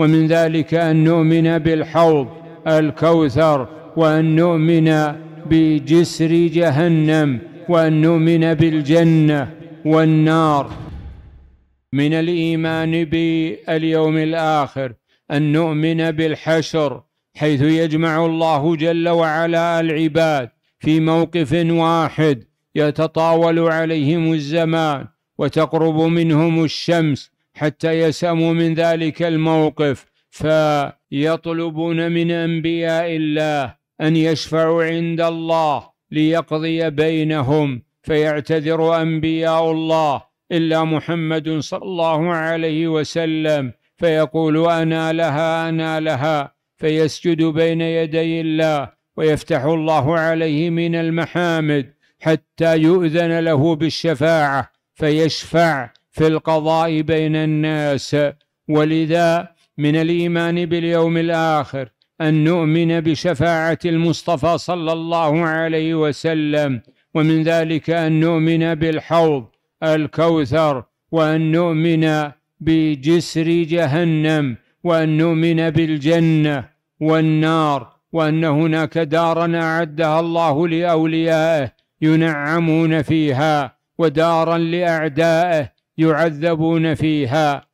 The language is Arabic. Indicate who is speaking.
Speaker 1: ومن ذلك أن نؤمن بالحوض الكوثر وأن نؤمن بجسر جهنم وأن نؤمن بالجنة والنار من الإيمان باليوم الآخر أن نؤمن بالحشر حيث يجمع الله جل وعلا العباد في موقف واحد يتطاول عليهم الزمان وتقرب منهم الشمس حتى يسأموا من ذلك الموقف فيطلبون من أنبياء الله أن يشفعوا عند الله ليقضي بينهم فيعتذر أنبياء الله إلا محمد صلى الله عليه وسلم فيقول أنا لها أنا لها فيسجد بين يدي الله ويفتح الله عليه من المحامد حتى يؤذن له بالشفاعة فيشفع في القضاء بين الناس ولذا من الايمان باليوم الاخر ان نؤمن بشفاعه المصطفى صلى الله عليه وسلم ومن ذلك ان نؤمن بالحوض الكوثر وان نؤمن بجسر جهنم وان نؤمن بالجنه والنار وان هناك دارا اعدها الله لاوليائه ينعمون فيها ودارا لاعدائه يعذبون فيها